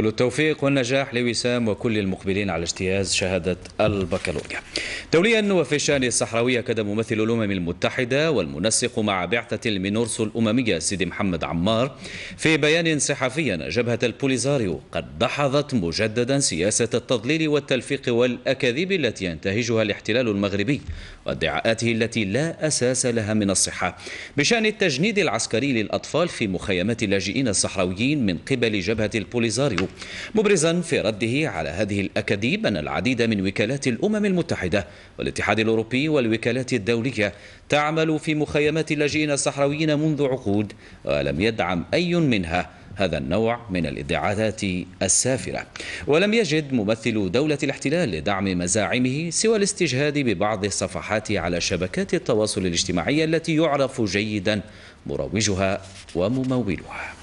كل التوفيق والنجاح لوسام وكل المقبلين على اجتياز شهادة البكالوريا دوليا وفي الشان الصحراوي أكد ممثل الأمم المتحدة والمنسق مع بعثة المينورسو الأممية سيدي محمد عمار في بيان صحفي أن جبهة البوليزاريو قد دحضت مجددا سياسة التضليل والتلفيق والأكاذيب التي ينتهجها الاحتلال المغربي وادعاءاته التي لا أساس لها من الصحة بشأن التجنيد العسكري للأطفال في مخيمات اللاجئين الصحراويين من قبل جبهة البوليزاريو مبرزا في رده على هذه الأكاذيب أن العديد من وكالات الأمم المتحدة والاتحاد الأوروبي والوكالات الدولية تعمل في مخيمات اللاجئين الصحراويين منذ عقود ولم يدعم أي منها هذا النوع من الادعاءات السافرة ولم يجد ممثل دولة الاحتلال لدعم مزاعمه سوى الاستجهاد ببعض الصفحات على شبكات التواصل الاجتماعي التي يعرف جيدا مروجها وممولها